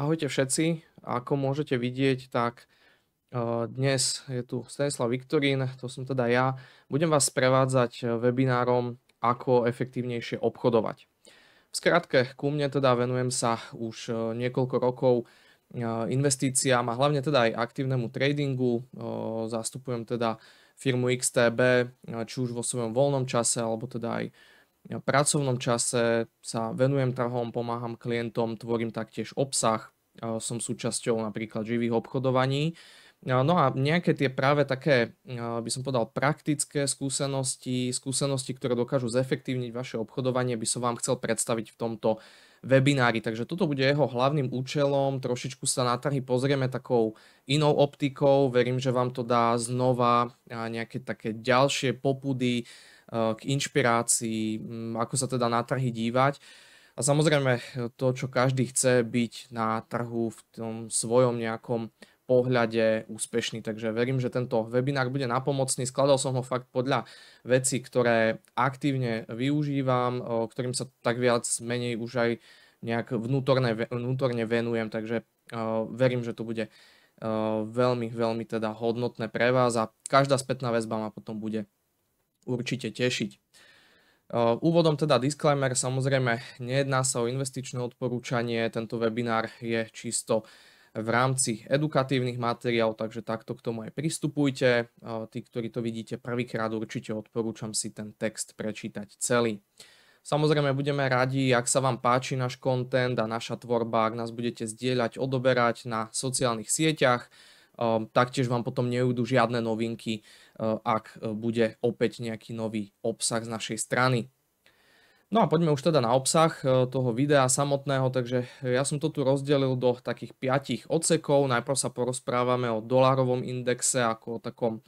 Ahojte všetci, ako môžete vidieť, tak e, dnes je tu Stanislav Viktorín, to som teda ja. Budem vás sprevádzať e, webinárom, ako efektívnejšie obchodovať. V skratke, ku mne teda venujem sa už e, niekoľko rokov investíciám a hlavne teda aj aktívnemu tradingu. Zastupujem teda firmu XTB, či už vo svojom voľnom čase, alebo teda aj v pracovnom čase sa venujem trhom, pomáham klientom, tvorím taktiež obsah, som súčasťou napríklad živých obchodovaní. No a nejaké tie práve také, by som povedal, praktické skúsenosti, skúsenosti, ktoré dokážu zefektívniť vaše obchodovanie, by som vám chcel predstaviť v tomto webinári. Takže toto bude jeho hlavným účelom, trošičku sa na trhy pozrieme takou inou optikou, verím, že vám to dá znova nejaké také ďalšie popudy, Eh, k inšpirácii, mm, ako sa teda na trhy dívať. A samozrejme eh, to, čo každý chce byť na trhu v tom svojom nejakom pohľade úspešný. Takže verím, že tento webinár bude napomocný. Skladal som ho fakt podľa veci, ktoré aktívne využívam, eh, ktorým sa tak viac menej už aj nejak vnútorne, vnútorne venujem. Takže verím, že to bude veľmi, veľmi teda hodnotné pre vás a každá spätná väzba ma potom bude určite tešiť. Uh, úvodom teda disclaimer, samozrejme nejedná sa o investičné odporúčanie, tento webinár je čisto v rámci edukatívnych materiálov, takže takto k tomu aj pristupujte. Uh, tí, ktorí to vidíte prvýkrát, určite odporúčam si ten text prečítať celý. Samozrejme budeme radi, ak sa vám páči náš kontent a naša tvorba, ak nás budete zdieľať, odoberať na sociálnych sieťach, Ehm, taktiež vám potom neujdu žiadne novinky, ehm, ak e, bude opäť nejaký nový obsah z našej strany. No a poďme už teda na obsah e, toho videa samotného, takže ja som to tu rozdelil do takých piatich odsekov. Najprv sa porozprávame o dolárovom indexe ako o takom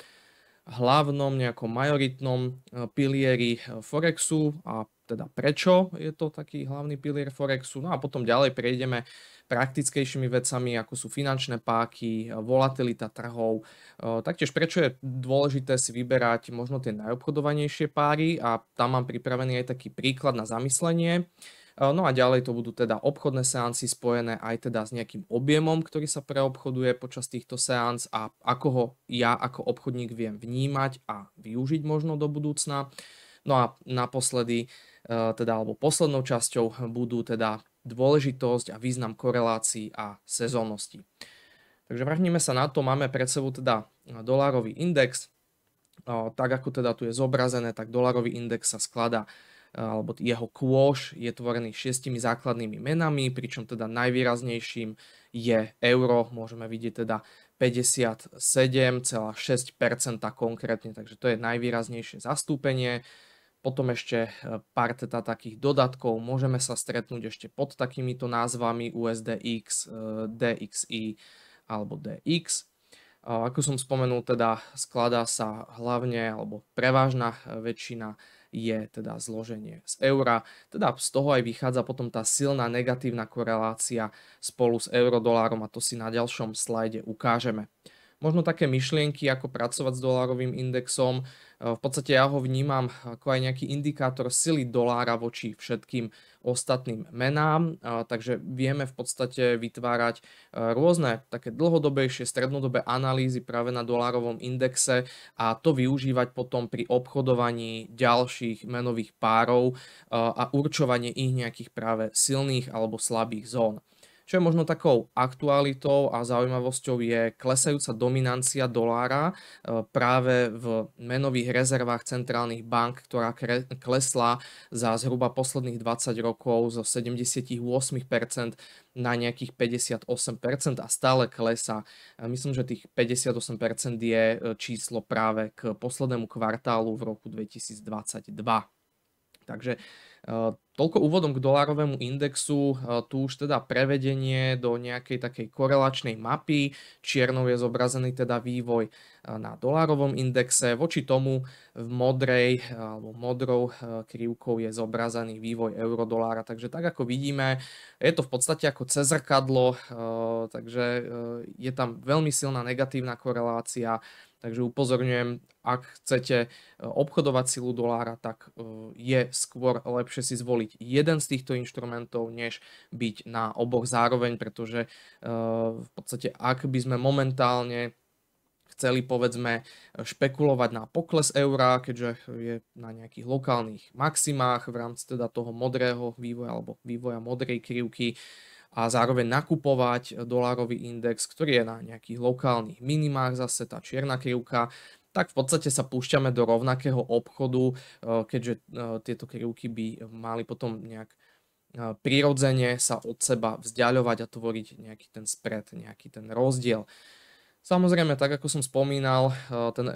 hlavnom nejakom majoritnom e, pilieri e, Forexu a teda prečo je to taký hlavný pilier Forexu. No a potom ďalej prejdeme praktickejšími vecami, ako sú finančné páky, e, volatilita trhov. Taktiež prečo je dôležité si vyberať možno tie najobchodovanejšie páry a tam mám pripravený aj taký príklad na zamyslenie. Eh, no a ďalej to budú teda obchodné seanci spojené aj teda s nejakým objemom, ktorý sa preobchoduje počas týchto seanc a ako ho ja ako obchodník viem vnímať a využiť možno do budúcna. No a naposledy, eh, teda alebo poslednou časťou budú teda dôležitosť a význam korelácií a sezónnosti. Takže vrhneme sa na to, máme pred sebou teda eh, dolárový index, tak ako teda tu je zobrazené, tak dolárový index sa skladá alebo jeho kôš je tvorený šiestimi základnými menami, pričom teda najvýraznejším je euro, môžeme vidieť teda 57,6% konkrétne, takže to je najvýraznejšie zastúpenie. Potom ešte e, pár teda takých dodatkov, môžeme sa stretnúť ešte pod takýmito názvami USDX, e, DXI alebo DX. Ako som spomenul, teda skladá sa hlavne alebo prevážna e, väčšina je teda zloženie z eura. Teda z toho aj vychádza potom tá silná negatívna korelácia spolu s eurodolárom a to si na ďalšom slajde ukážeme možno také myšlienky, ako pracovať s dolárovým indexom. E, v podstate ja ho vnímam ako aj nejaký indikátor sily dolára voči všetkým ostatným menám, e, takže vieme v podstate vytvárať e, rôzne také dlhodobejšie, strednodobé analýzy práve na dolárovom indexe a to využívať potom pri obchodovaní ďalších menových párov a určovanie ich nejakých práve silných alebo slabých zón. Čo je možno takou aktualitou a zaujímavosťou je klesajúca dominancia dolára e, práve v menových rezervách centrálnych bank, ktorá klesla za zhruba posledných 20 rokov zo 78% na nejakých 58% a stále klesa. Myslím, že tých 58% je e, číslo práve k poslednému kvartálu v roku 2022. Takže Eh, toľko úvodom k dolárovému indexu, eh, tu už teda prevedenie do nejakej takej korelačnej mapy, čiernou je zobrazený teda vývoj eh, na dolárovom indexe, voči tomu v modrej alebo modrou krivkou je zobrazený vývoj eurodolára, takže tak ako vidíme, je to v podstate ako cezrkadlo, takže je tam veľmi silná negatívna korelácia, Takže upozorňujem, ak chcete e, obchodovať silu dolára, tak e, je skôr lepšie si zvoliť jeden z týchto inštrumentov, než byť na oboch zároveň, pretože e, v podstate ak by sme momentálne chceli povedzme špekulovať na pokles eura, keďže je na nejakých lokálnych maximách v rámci teda toho modrého vývoja alebo vývoja modrej krivky, a zároveň nakupovať dolárový index, ktorý je na nejakých lokálnych minimách, zase tá čierna krivka, tak v podstate sa púšťame do rovnakého obchodu, e, keďže e, tieto krivky by mali potom nejak e, prirodzene sa od seba vzdialovať a tvoriť nejaký ten spread, nejaký ten rozdiel. Samozrejme, tak ako som spomínal, ten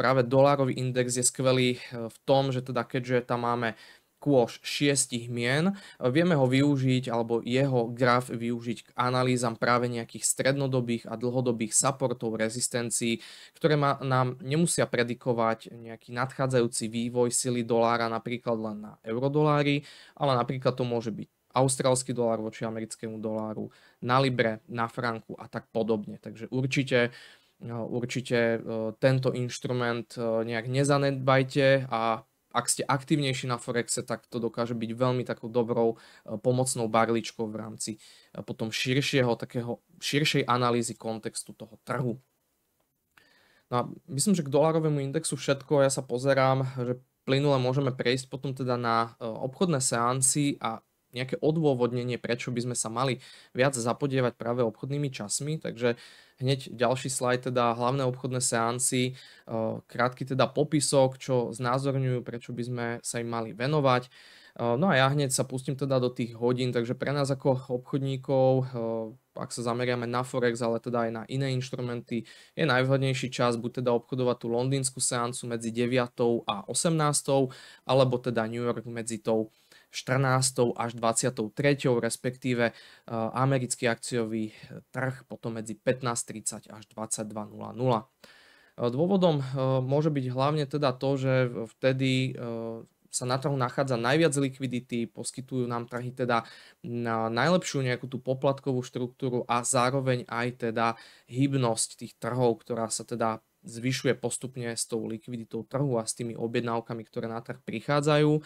práve dolárový index je skvelý v tom, že teda keďže tam máme kôž šiestich mien. Vieme ho využiť, alebo jeho graf využiť k analýzam práve nejakých strednodobých a dlhodobých supportov rezistencií, ktoré ma, nám nemusia predikovať nejaký nadchádzajúci vývoj sily dolára napríklad len na eurodolári, ale napríklad to môže byť austrálsky dolár voči americkému doláru, na libre, na franku a tak podobne. Takže určite no, určite e, tento inštrument e, nejak nezanedbajte a ak ste aktívnejší na Forexe, tak to dokáže byť veľmi takou dobrou e, pomocnou barličkou v rámci e, potom širšieho, takého širšej analýzy kontextu toho trhu. No a myslím, že k dolarovému indexu všetko, ja sa pozerám, že plynule môžeme prejsť potom teda na e, obchodné seanci a nejaké odôvodnenie, prečo by sme sa mali viac zapodievať práve obchodnými časmi, takže uh, Hneď ďalší slajd, teda hlavné obchodné seansy, eh, krátky teda popisok, čo znázorňujú, prečo by sme sa im mali venovať. Eh, no a ja hneď sa pustím teda do tých hodín, takže pre nás ako obchodníkov eh, ak sa zameriame na Forex, ale teda aj na iné inštrumenty, je najvhodnejší čas buď teda obchodovať tú londýnsku seancu medzi 9. a 18. alebo teda New York medzi tou 14. až 23. respektíve e, americký akciový e, trh potom medzi 15.30 až 22.00. E, dôvodom môže byť hlavne teda to, že vtedy sa na trhu nachádza najviac likvidity, poskytujú nám trhy teda na najlepšiu nejakú tú poplatkovú štruktúru a zároveň aj teda hybnosť tých trhov, ktorá sa teda zvyšuje postupne s tou likviditou trhu a s tými objednávkami, ktoré na trh prichádzajú.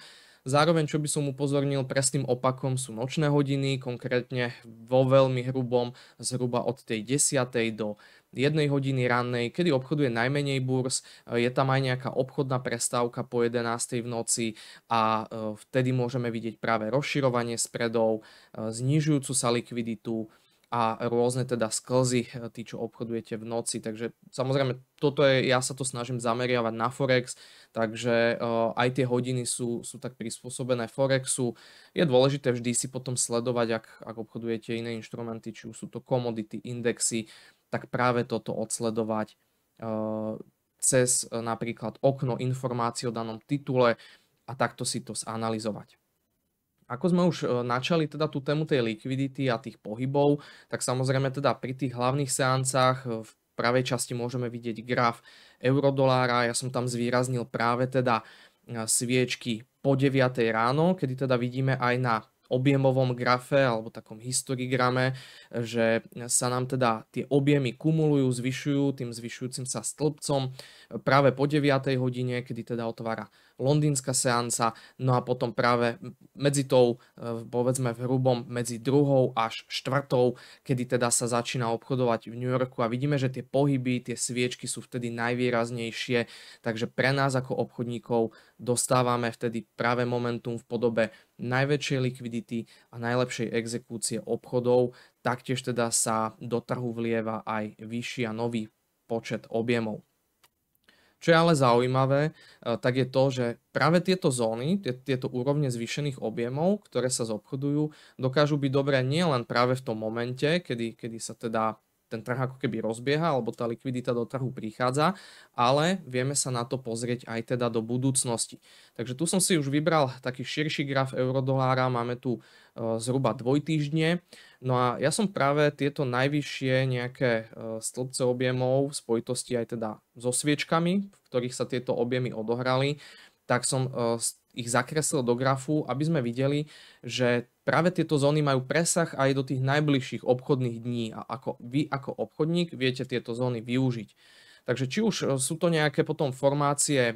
Zároveň, čo by som upozornil, presným opakom sú nočné hodiny, konkrétne vo veľmi hrubom zhruba od tej 10. do 1 hodiny rannej, kedy obchoduje najmenej burs, je tam aj nejaká obchodná prestávka po 11. v noci a e, vtedy môžeme vidieť práve rozširovanie spredov, e, znižujúcu sa likviditu, a rôzne teda sklzy, eh, tí, čo obchodujete v noci. Takže samozrejme, toto je, ja sa to snažím zameriavať na Forex, takže uh, aj tie hodiny sú, sú tak prispôsobené Forexu. Je dôležité vždy si potom sledovať, ak, ak obchodujete iné inštrumenty, či už sú to komodity, indexy, tak práve toto odsledovať uh, cez napríklad okno informácií o danom titule a takto si to zanalizovať. Ako sme už e, načali teda tú tému tej likvidity a tých pohybov, tak samozrejme teda pri tých hlavných seancách e, v pravej časti môžeme vidieť graf eurodolára. Ja som tam zvýraznil práve teda e, sviečky po 9 ráno, kedy teda vidíme aj na objemovom grafe alebo takom historigrame, že sa nám teda tie objemy kumulujú, zvyšujú tým zvyšujúcim sa stĺpcom práve po 9. hodine, kedy teda otvára londýnska seanca, no a potom práve medzi tou, e, povedzme v hrubom, medzi druhou až štvrtou, kedy teda sa začína obchodovať v New Yorku a vidíme, že tie pohyby, tie sviečky sú vtedy najvýraznejšie, takže pre nás ako obchodníkov dostávame vtedy práve momentum v podobe najväčšej likvidity a najlepšej exekúcie obchodov, taktiež teda sa do trhu vlieva aj vyšší a nový počet objemov. Čo je ale zaujímavé, e, tak je to, že práve tieto zóny, tieto úrovne zvýšených objemov, ktoré sa zobchodujú, dokážu byť dobré nielen práve v tom momente, kedy, kedy sa teda ten trh ako keby rozbieha, alebo tá likvidita do trhu prichádza, ale vieme sa na to pozrieť aj teda do budúcnosti. Takže tu som si už vybral taký širší graf eurodolára, máme tu e, zhruba dvojtýždne. týždne No a ja som práve tieto najvyššie nejaké e, stĺpce objemov v spojitosti aj teda so sviečkami, v ktorých sa tieto objemy odohrali, tak som e, ich zakreslil do grafu, aby sme videli, že práve tieto zóny majú presah aj do tých najbližších obchodných dní a ako vy ako obchodník viete tieto zóny využiť. Takže či už e, sú to nejaké potom formácie e,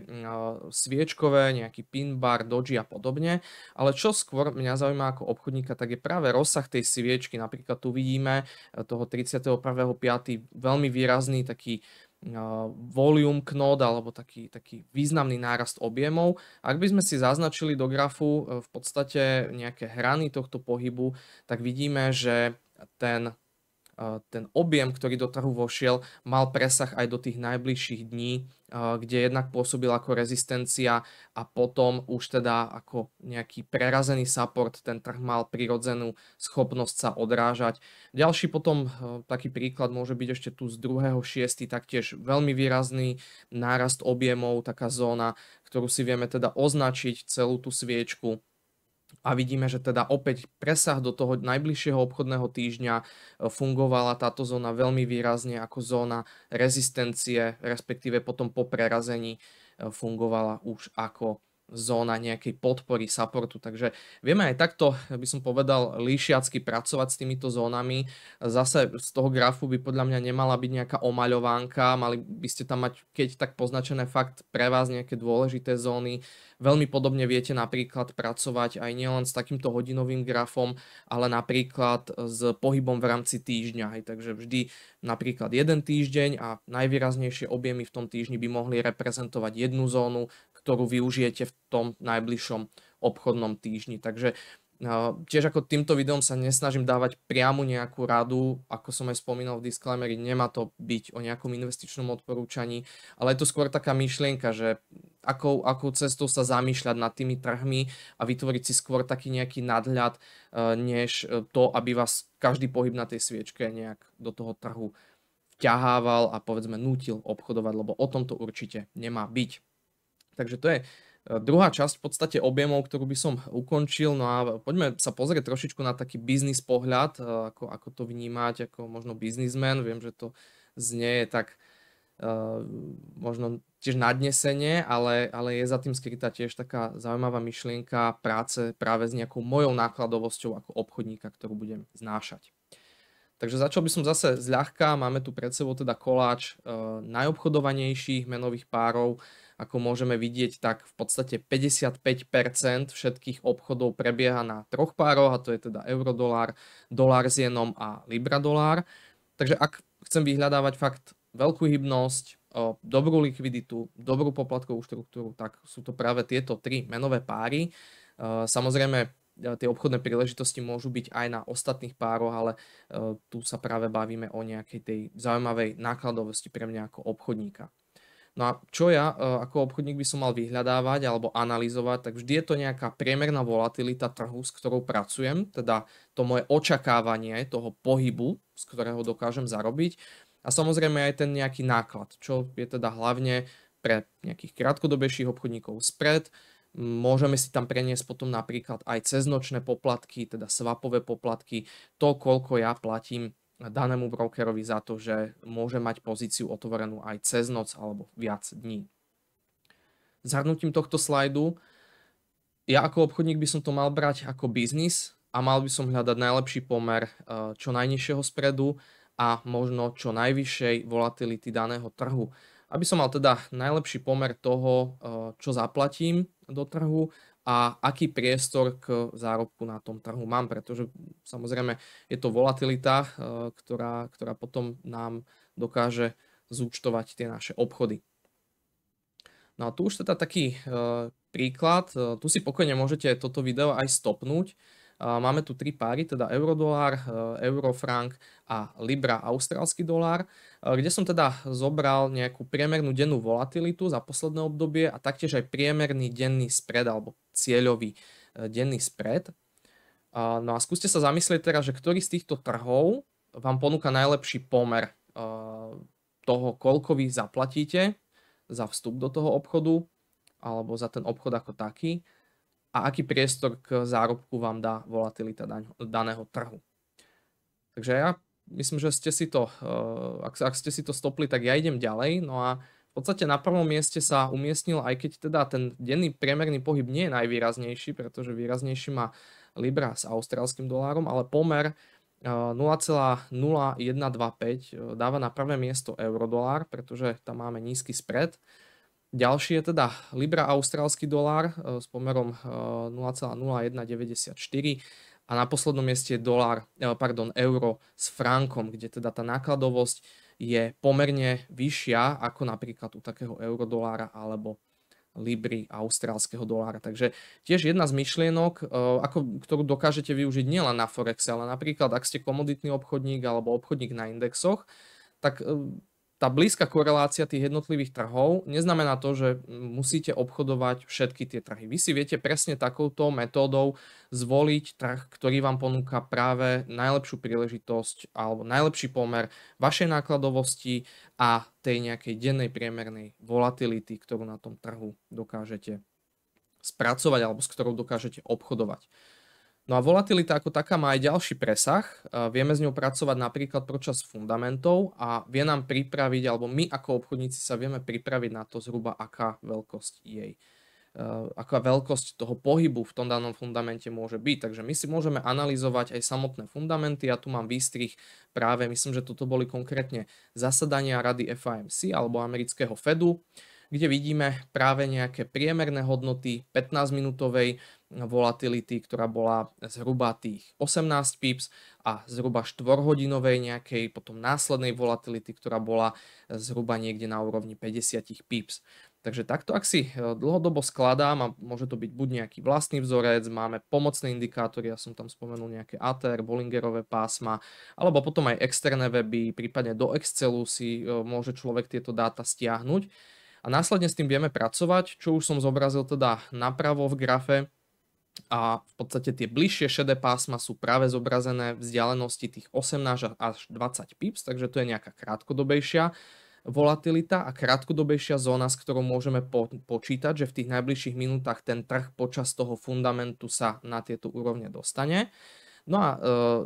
sviečkové, nejaký pin bar, doji a podobne, ale čo skôr mňa zaujíma ako obchodníka, tak je práve rozsah tej sviečky. Napríklad tu vidíme e, toho 31.5. veľmi výrazný taký volume knod alebo taký, taký významný nárast objemov. Ak by sme si zaznačili do grafu v podstate nejaké hrany tohto pohybu, tak vidíme, že ten ten objem, ktorý do trhu vošiel, mal presah aj do tých najbližších dní, kde jednak pôsobil ako rezistencia a potom už teda ako nejaký prerazený support ten trh mal prirodzenú schopnosť sa odrážať. Ďalší potom e, taký príklad môže byť ešte tu z 2.6. taktiež veľmi výrazný nárast objemov, taká zóna, ktorú si vieme teda označiť celú tú sviečku a vidíme, že teda opäť presah do toho najbližšieho obchodného týždňa e, fungovala táto zóna veľmi výrazne ako zóna rezistencie, respektíve potom po prerazení e, fungovala už ako zóna nejakej podpory, supportu. Takže vieme aj takto, by som povedal, líšiacky pracovať s týmito zónami. Zase z toho grafu by podľa mňa nemala byť nejaká omaľovánka, mali by ste tam mať, keď tak poznačené fakt pre vás nejaké dôležité zóny. Veľmi podobne viete napríklad pracovať aj nielen s takýmto hodinovým grafom, ale napríklad s pohybom v rámci týždňa. Hej. Takže vždy napríklad jeden týždeň a najvýraznejšie objemy v tom týždni by mohli reprezentovať jednu zónu, ktorú využijete v tom najbližšom obchodnom týždni. Takže eh, tiež ako týmto videom sa nesnažím dávať priamu nejakú radu, ako som aj spomínal v disclaimeri, nemá to byť o nejakom investičnom odporúčaní, ale je to skôr taká myšlienka, že akou, akou cestou sa zamýšľať nad tými trhmi a vytvoriť si skôr taký nejaký nadhľad, eh, než eh, to, aby vás každý pohyb na tej sviečke nejak do toho trhu vťahával a povedzme nútil obchodovať, lebo o tom to určite nemá byť. Takže to je e, druhá časť v podstate objemov, ktorú by som ukončil. No a poďme sa pozrieť trošičku na taký biznis pohľad, e, ako, ako to vnímať ako možno biznismen. Viem, že to znie tak uh, možno tiež nadnesenie, ale, ale je za tým skrytá tiež taká zaujímavá myšlienka práce práve s nejakou mojou nákladovosťou ako obchodníka, ktorú budem znášať. Takže začal by som zase zľahka, máme tu pred sebou teda koláč e, najobchodovanejších menových párov, ako môžeme vidieť, tak v podstate 55% všetkých obchodov prebieha na troch pároch, a to je teda eurodolár, dolár s jenom a libradolár. Takže ak chcem vyhľadávať fakt veľkú hybnosť, dobrú likviditu, dobrú poplatkovú štruktúru, tak sú to práve tieto tri menové páry. Samozrejme, e, tie obchodné príležitosti môžu byť aj na ostatných pároch, ale e, tu sa práve bavíme o nejakej tej zaujímavej nákladovosti pre mňa ako obchodníka. No a čo ja e, ako obchodník by som mal vyhľadávať alebo analyzovať, tak vždy je to nejaká priemerná volatilita trhu, s ktorou pracujem, teda to moje očakávanie toho pohybu, z ktorého dokážem zarobiť a samozrejme aj ten nejaký náklad, čo je teda hlavne pre nejakých krátkodobejších obchodníkov spread, Môžeme si tam preniesť potom napríklad aj ceznočné poplatky, teda svapové poplatky, to koľko ja platím danému brokerovi za to, že môže mať pozíciu otvorenú aj cez noc alebo viac dní. Zhrnutím tohto slajdu, ja ako obchodník by som to mal brať ako biznis a mal by som hľadať najlepší pomer eh, čo najnižšieho spredu a možno čo najvyššej volatility daného trhu. Aby som mal teda najlepší pomer toho, eh, čo zaplatím do trhu a aký priestor k zárobku na tom trhu mám, pretože samozrejme je to volatilita, eh, ktorá, ktorá potom nám dokáže zúčtovať tie naše obchody. No a tu už teda taký eh, príklad, eh, tu si pokojne môžete toto video aj stopnúť. Máme tu tri páry, teda eurodolár, eurofrank a libra austrálsky dolár, kde som teda zobral nejakú priemernú dennú volatilitu za posledné obdobie a taktiež aj priemerný denný spred alebo cieľový e, denný spread. No a skúste sa zamyslieť teraz, že ktorý z týchto trhov vám ponúka najlepší pomer e, toho, koľko vy zaplatíte za vstup do toho obchodu alebo za ten obchod ako taký a aký priestor k zárobku vám dá volatilita daného trhu. Takže ja myslím, že ste si to, e, ak, ak ste si to stopli, tak ja idem ďalej. No a podstate na prvom mieste sa umiestnil, aj keď teda ten denný priemerný pohyb nie je najvýraznejší, pretože výraznejší má Libra s austrálskym dolárom, ale pomer 0,0125 eh, eh, dáva na prvé miesto eurodolár, pretože tam máme nízky spread. Ďalší je teda Libra austrálsky dolár eh, s pomerom 0,0194 a na poslednom mieste je dolár, pardon, euro s frankom, kde teda tá nákladovosť je pomerne vyššia ako napríklad u takého eurodolára alebo libry austrálskeho dolára. Takže tiež jedna z myšlienok, e, ako, ktorú dokážete využiť nielen na Forexe, ale napríklad ak ste komoditný obchodník alebo obchodník na indexoch, tak e, tá blízka korelácia tých jednotlivých trhov neznamená to, že musíte obchodovať všetky tie trhy. Vy si viete presne takouto metódou zvoliť trh, ktorý vám ponúka práve najlepšiu príležitosť alebo najlepší pomer vašej nákladovosti a tej nejakej dennej priemernej volatility, ktorú na tom trhu dokážete spracovať alebo s ktorou dokážete obchodovať. No a volatilita ako taká má aj ďalší presah. Vieme s ňou pracovať napríklad počas fundamentov a vie nám pripraviť, alebo my ako obchodníci sa vieme pripraviť na to zhruba, aká veľkosť jej e, aká veľkosť toho pohybu v tom danom fundamente môže byť. Takže my si môžeme analyzovať aj samotné fundamenty. Ja tu mám výstrih práve, myslím, že toto boli konkrétne zasadania rady FAMC alebo amerického Fedu, kde vidíme práve nejaké priemerné hodnoty 15-minútovej volatility, ktorá bola zhruba tých 18 pips a zhruba 4-hodinovej nejakej potom následnej volatility, ktorá bola zhruba niekde na úrovni 50 pips. Takže takto, ak si e, dlhodobo skladám, a môže to byť buď nejaký vlastný vzorec, máme pomocné indikátory, ja som tam spomenul nejaké ATR, Bollingerové pásma, alebo potom aj externé weby, prípadne do Excelu si e, môže človek tieto dáta stiahnuť a následne s tým vieme pracovať, čo už som zobrazil teda napravo v grafe a v podstate tie bližšie šedé pásma sú práve zobrazené vzdialenosti tých 18 až 20 pips, takže to je nejaká krátkodobejšia volatilita a krátkodobejšia zóna, s ktorou môžeme po- počítať, že v tých najbližších minútach ten trh počas toho fundamentu sa na tieto úrovne dostane. No a e,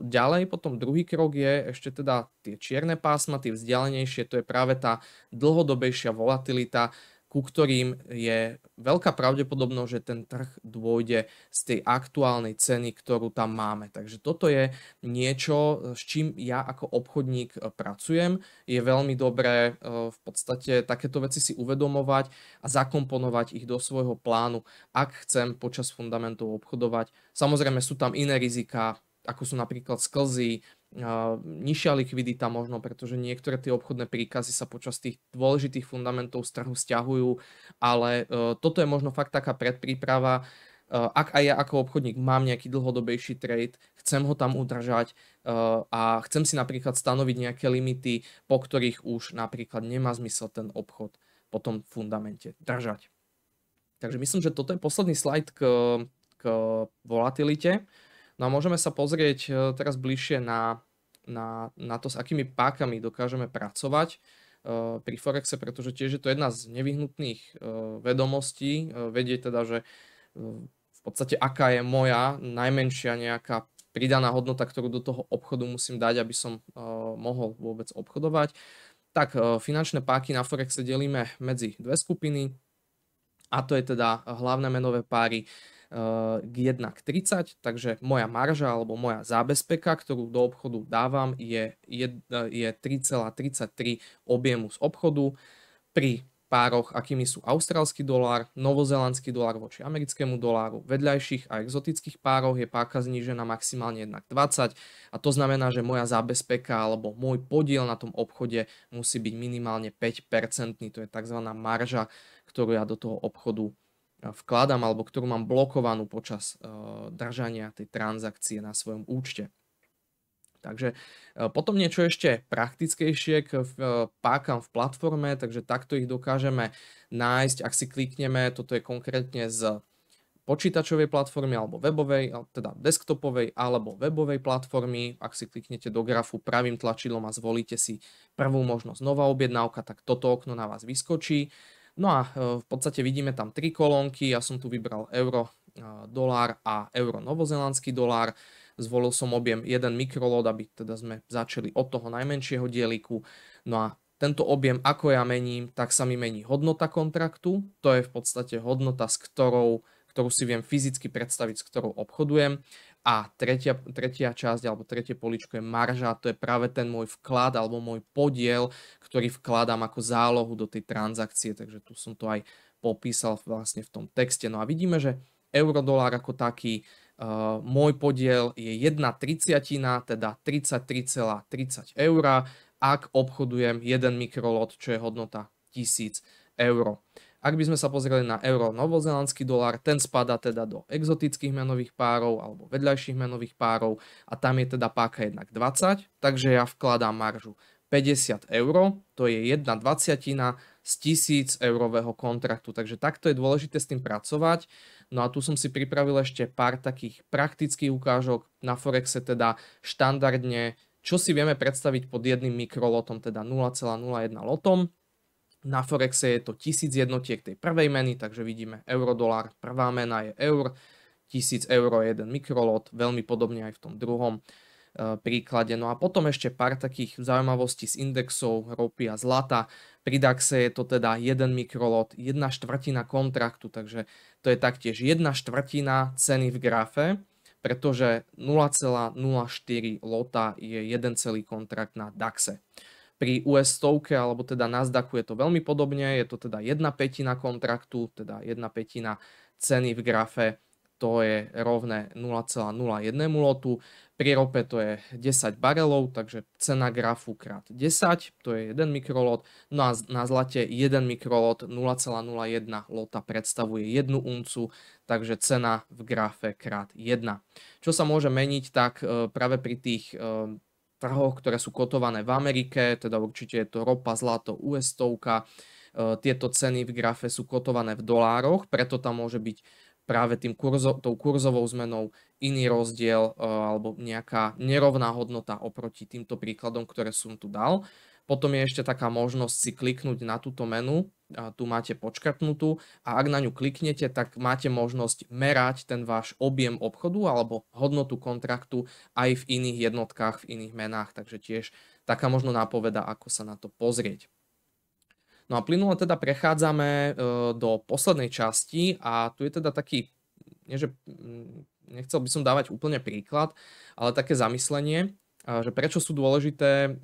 ďalej potom druhý krok je ešte teda tie čierne pásma, tie vzdialenejšie, to je práve tá dlhodobejšia volatilita, ku ktorým je veľká pravdepodobnosť, že ten trh dôjde z tej aktuálnej ceny, ktorú tam máme. Takže toto je niečo, s čím ja ako obchodník e, pracujem. Je veľmi dobré e, v podstate takéto veci si uvedomovať a zakomponovať ich do svojho plánu, ak chcem počas fundamentov obchodovať. Samozrejme sú tam iné rizika, ako sú napríklad sklzy, nižšia likvidita možno, pretože niektoré tie obchodné príkazy sa počas tých dôležitých fundamentov z trhu stiahujú, ale e, toto je možno fakt taká predpríprava, e, ak aj ja ako obchodník mám nejaký dlhodobejší trade, chcem ho tam udržať e, a chcem si napríklad stanoviť nejaké limity, po ktorých už napríklad nemá zmysel ten obchod po tom fundamente držať. Takže myslím, že toto je posledný slajd k, k volatilite. No a môžeme sa pozrieť e, teraz bližšie na, na, na to, s akými pákami dokážeme pracovať e, pri Forexe, pretože tiež je to jedna z nevyhnutných e, vedomostí, vedieť teda, že v podstate aká je moja najmenšia nejaká pridaná hodnota, ktorú do toho obchodu musím dať, aby som mohol vôbec obchodovať. Tak finančné páky na Forexe delíme medzi dve skupiny, a to je teda hlavné menové páry, k 1 k 30, takže moja marža alebo moja zábezpeka, ktorú do obchodu dávam, je, je, je 3,33 objemu z obchodu pri pároch, akými sú austrálsky dolár, novozelandský dolár voči americkému doláru, vedľajších a exotických pároch je páka znižená maximálne 20, a to znamená, že moja zábezpeka alebo môj podiel na tom obchode musí byť minimálne 5%, to je tzv. marža, ktorú ja do toho obchodu E, vkladám alebo ktorú mám blokovanú počas e, držania tej transakcie na svojom účte. Takže e, potom niečo ešte praktickejšie k pákam v platforme, takže takto ich dokážeme nájsť, ak si klikneme, toto je konkrétne z počítačovej platformy alebo webovej, teda desktopovej alebo webovej platformy. Ak si kliknete do grafu pravým tlačidlom a zvolíte si prvú možnosť nová objednávka, tak toto okno na vás vyskočí. No a e, v podstate vidíme tam tri kolónky, ja som tu vybral euro, e, dolár a euro novozelandský dolár. Zvolil som objem 1 mikrolód, aby teda sme začali od toho najmenšieho dieliku. No a tento objem, ako ja mením, tak sa mi mení hodnota kontraktu. To je v podstate hodnota, s ktorou, ktorú si viem fyzicky predstaviť, s ktorou obchodujem. A tretia, tretia časť alebo tretie poličko je marža, to je práve ten môj vklad alebo môj podiel, ktorý vkladám ako zálohu do tej transakcie, takže tu som to aj popísal vlastne v tom texte. No a vidíme, že eurodolár ako taký, uh, môj podiel je 1,30, teda 33,30 eur, ak obchodujem jeden mikrolot, čo je hodnota 1000 eur. Ak by sme sa pozreli na euro, novozelandský dolár, ten spada teda do exotických menových párov alebo vedľajších menových párov a tam je teda páka 20, takže ja vkladám maržu 50 eur, to je 1 dvaciatina z 1000 eurového kontraktu, takže takto je dôležité s tým pracovať. No a tu som si pripravil ešte pár takých praktických ukážok na Forexe, teda štandardne, čo si vieme predstaviť pod jedným mikrolotom, teda 0,01 lotom na Forexe je to 1000 jednotiek tej prvej meny, takže vidíme euro-dolár, prvá mena je eur, 1000 euro je jeden mikrolot, veľmi podobne aj v tom druhom e, príklade. No a potom ešte pár takých zaujímavostí z indexov ropy a zlata. Pri DAXe je to teda jeden mikrolot, jedna štvrtina kontraktu, takže to je taktiež jedna štvrtina ceny v grafe, pretože 0,04 lota je jeden celý kontrakt na DAXe. Pri US 100 alebo teda Nasdaqu je to veľmi podobne, je to teda jedna petina kontraktu, teda jedna petina ceny v grafe, to je rovné 0,01 lotu. Pri rope to je 10 barelov, takže cena grafu krát 10, to je 1 mikrolot. No a na zlate 1 mikrolot 0,01 lota predstavuje 1 uncu, takže cena v grafe krát 1. Čo sa môže meniť, tak e, práve pri tých e, trhoch, ktoré sú kotované v Amerike, teda určite je to ropa, zlato, US stovka. E, tieto ceny v grafe sú kotované v dolároch, preto tam môže byť práve tým kurzo, tou kurzovou zmenou iný rozdiel e, alebo nejaká nerovná hodnota oproti týmto príkladom, ktoré som tu dal. Potom je ešte taká možnosť si kliknúť na túto menu tu máte počkrtnutú a ak na ňu kliknete, tak máte možnosť merať ten váš objem obchodu alebo hodnotu kontraktu aj v iných jednotkách, v iných menách, takže tiež taká možno nápoveda, ako sa na to pozrieť. No a plynule teda prechádzame e, do poslednej časti a tu je teda taký, nie že, mm, nechcel by som dávať úplne príklad, ale také zamyslenie, že prečo sú dôležité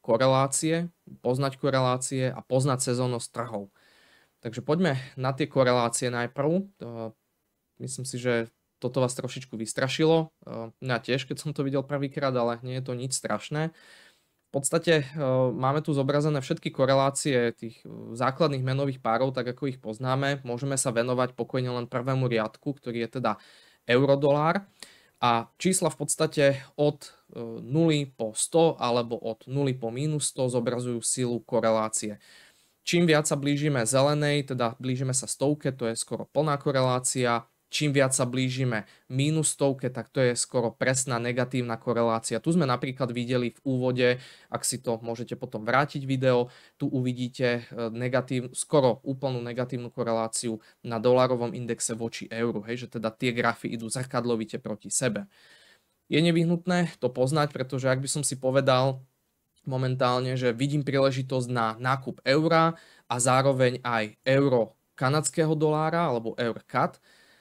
korelácie, poznať korelácie a poznať sezónnosť trhov. Takže poďme na tie korelácie najprv. Myslím si, že toto vás trošičku vystrašilo. Ja tiež, keď som to videl prvýkrát, ale nie je to nič strašné. V podstate e, máme tu zobrazené všetky korelácie tých e, základných menových párov, tak ako ich poznáme. Môžeme sa venovať pokojne len prvému riadku, ktorý je teda eurodolár. dolár a čísla v podstate od 0 e, po 100 alebo od 0 po minus 100 zobrazujú silu korelácie. Čím viac sa blížime zelenej, teda blížime sa stovke, to je skoro plná korelácia, čím viac sa blížime mínus stovke, tak to je skoro presná negatívna korelácia. Tu sme napríklad videli v úvode, ak si to môžete potom vrátiť video, tu uvidíte e, negatív, skoro úplnú negatívnu koreláciu na dolarovom indexe voči euru, hej, že teda tie grafy idú zrkadlovite proti sebe. Je nevyhnutné to poznať, pretože ak by som si povedal, momentálne, že vidím príležitosť na nákup eura a zároveň aj euro kanadského dolára alebo eurocad,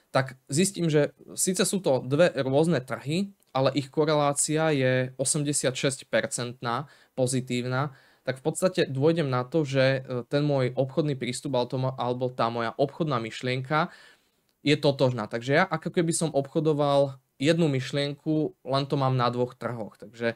tak zistím, že síce sú to dve rôzne trhy, ale ich korelácia je 86% pozitívna, tak v podstate dôjdem na to, že e, ten môj obchodný prístup alebo tá moja obchodná myšlienka je totožná. Takže ja ako keby som obchodoval jednu myšlienku, len to mám na dvoch trhoch. Takže e,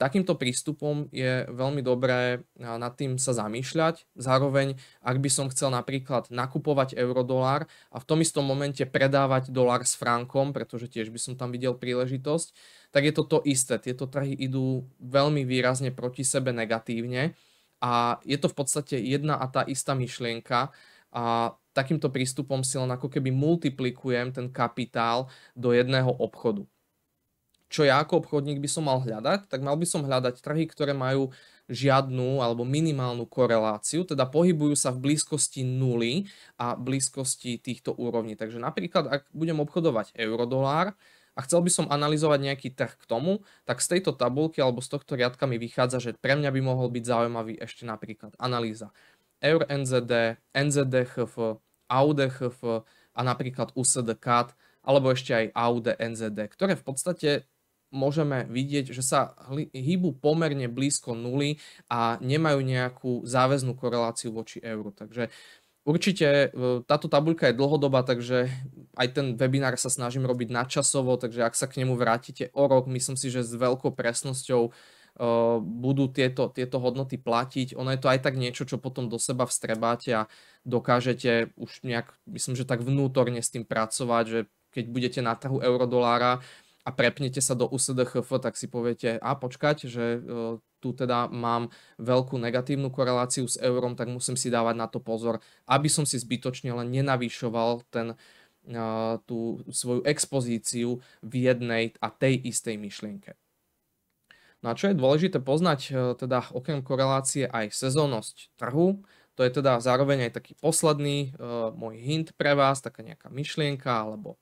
takýmto prístupom je veľmi dobré e, nad tým sa zamýšľať. Zároveň, ak by som chcel napríklad nakupovať eurodolár a v tom istom momente predávať dolár s frankom, pretože tiež by som tam videl príležitosť, tak je to to isté. Tieto trhy idú veľmi výrazne proti sebe negatívne a je to v podstate jedna a tá istá myšlienka, a takýmto prístupom si len ako keby multiplikujem ten kapitál do jedného obchodu. Čo ja ako obchodník by som mal hľadať? Tak mal by som hľadať trhy, ktoré majú žiadnu alebo minimálnu koreláciu, teda pohybujú sa v blízkosti nuly a blízkosti týchto úrovní. Takže napríklad, ak budem obchodovať eurodolár, a chcel by som analyzovať nejaký trh k tomu, tak z tejto tabulky alebo z tohto riadka mi vychádza, že pre mňa by mohol byť zaujímavý ešte napríklad analýza EURNZD, NZDHF, AUDHF a napríklad USDCAT alebo ešte aj AUDNZD, NZD, ktoré v podstate môžeme vidieť, že sa hýbu pomerne blízko nuly a nemajú nejakú záväznú koreláciu voči euru. Takže Určite e, táto tabuľka je dlhodobá, takže aj ten webinár sa snažím robiť nadčasovo, takže ak sa k nemu vrátite o rok, myslím si, že s veľkou presnosťou uh, budú tieto, tieto hodnoty platiť. Ono je to aj tak niečo, čo potom do seba vstrebáte a dokážete už nejak, myslím, že tak vnútorne s tým pracovať, že keď budete na trhu eurodolára a prepnete sa do USDHF, tak si poviete, a počkať, že e, tu teda mám veľkú negatívnu koreláciu s eurom, tak musím si dávať na to pozor, aby som si zbytočne len nenavýšoval ten, e, tú svoju expozíciu v jednej a tej istej myšlienke. No a čo je dôležité poznať, e, teda okrem korelácie aj sezónnosť trhu, to je teda zároveň aj taký posledný e, môj hint pre vás, taká nejaká myšlienka alebo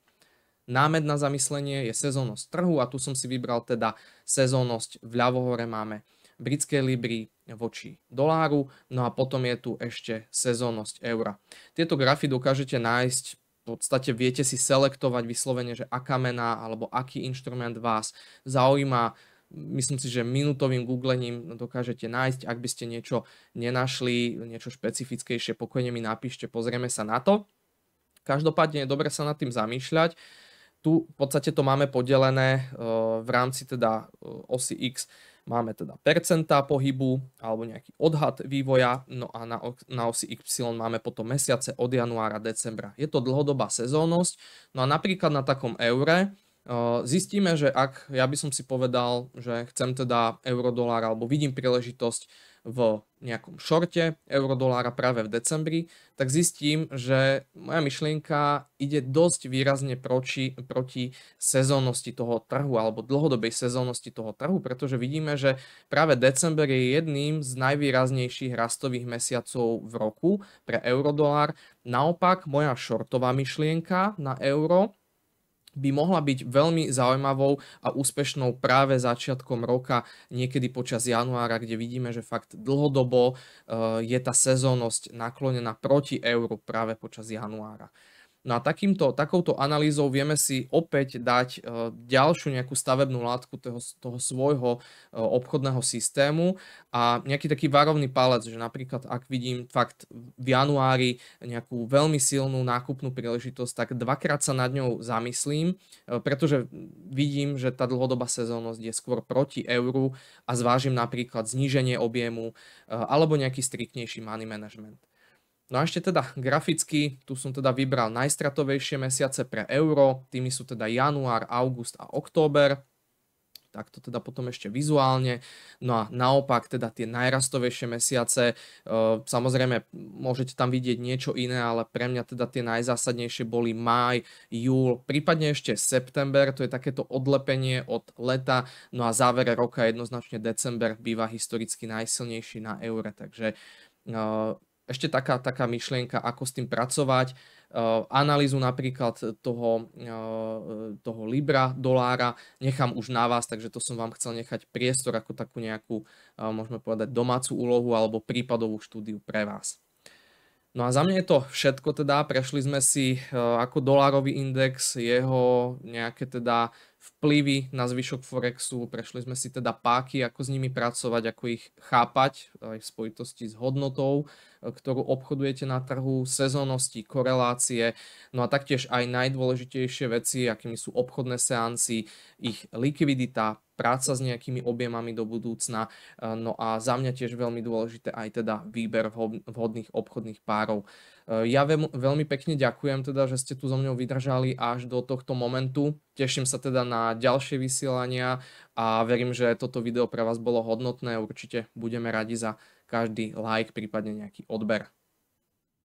námed na zamyslenie je sezónnosť trhu a tu som si vybral teda sezónnosť v ľavohore máme britské libry voči doláru, no a potom je tu ešte sezónnosť eura. Tieto grafy dokážete nájsť v podstate viete si selektovať vyslovene, že aká mená alebo aký inštrument vás zaujíma Myslím si, že minútovým googlením dokážete nájsť. Ak by ste niečo nenašli, niečo špecifickejšie, pokojne mi napíšte, pozrieme sa na to. Každopádne je dobre sa nad tým zamýšľať. Tu v podstate to máme podelené e, v rámci teda e, osy X máme teda percentá pohybu alebo nejaký odhad vývoja, no a na, na osi Y máme potom mesiace od januára, decembra. Je to dlhodobá sezónnosť, no a napríklad na takom eure zistíme, že ak ja by som si povedal, že chcem teda eurodolár alebo vidím príležitosť v nejakom šorte eurodolára práve v decembri, tak zistím, že moja myšlienka ide dosť výrazne proči, proti sezónnosti toho trhu alebo dlhodobej sezónnosti toho trhu, pretože vidíme, že práve december je jedným z najvýraznejších rastových mesiacov v roku pre eurodolár. Naopak moja šortová myšlienka na euro by mohla byť veľmi zaujímavou a úspešnou práve začiatkom roka, niekedy počas januára, kde vidíme, že fakt dlhodobo eh, je tá sezónnosť naklonená proti euru práve počas januára. No a takýmto, takouto analýzou vieme si opäť dať e, ďalšiu nejakú stavebnú látku toho, toho svojho e, obchodného systému a nejaký taký varovný palec, že napríklad ak vidím fakt v januári nejakú veľmi silnú nákupnú príležitosť, tak dvakrát sa nad ňou zamyslím, e, pretože vidím, že tá dlhodobá sezónnosť je skôr proti euru a zvážim napríklad zníženie objemu alebo nejaký striktnejší money management. No a ešte teda graficky, tu som teda vybral najstratovejšie mesiace pre euro, tými sú teda január, august a október, Tak to teda potom ešte vizuálne. No a naopak teda tie najrastovejšie mesiace, e, samozrejme môžete tam vidieť niečo iné, ale pre mňa teda tie najzásadnejšie boli maj, júl, prípadne ešte september, to je takéto odlepenie od leta, no a závere roka jednoznačne december býva historicky najsilnejší na eure, takže e, ešte taká, taká myšlienka, ako s tým pracovať. Uh, analýzu napríklad toho, uh, toho libra, dolára nechám už na vás, takže to som vám chcel nechať priestor ako takú nejakú, uh, môžeme povedať, domácu úlohu alebo prípadovú štúdiu pre vás. No a za mňa je to všetko teda, prešli sme si ako dolárový index, jeho nejaké teda vplyvy na zvyšok Forexu, prešli sme si teda páky, ako s nimi pracovať, ako ich chápať aj v spojitosti s hodnotou, E, ktorú obchodujete na trhu, sezónnosti, korelácie, no a taktiež aj najdôležitejšie veci, akými sú obchodné seanci, ich likvidita, práca s nejakými objemami do budúcna, e, no a za mňa tiež veľmi dôležité aj teda výber vhodných obchodných párov. E, ja veľmi pekne ďakujem teda, že ste tu so mnou vydržali až do tohto momentu. Teším sa teda na ďalšie vysielania a verím, že toto video pre vás bolo hodnotné. Určite budeme radi za každý like, prípadne nejaký odber.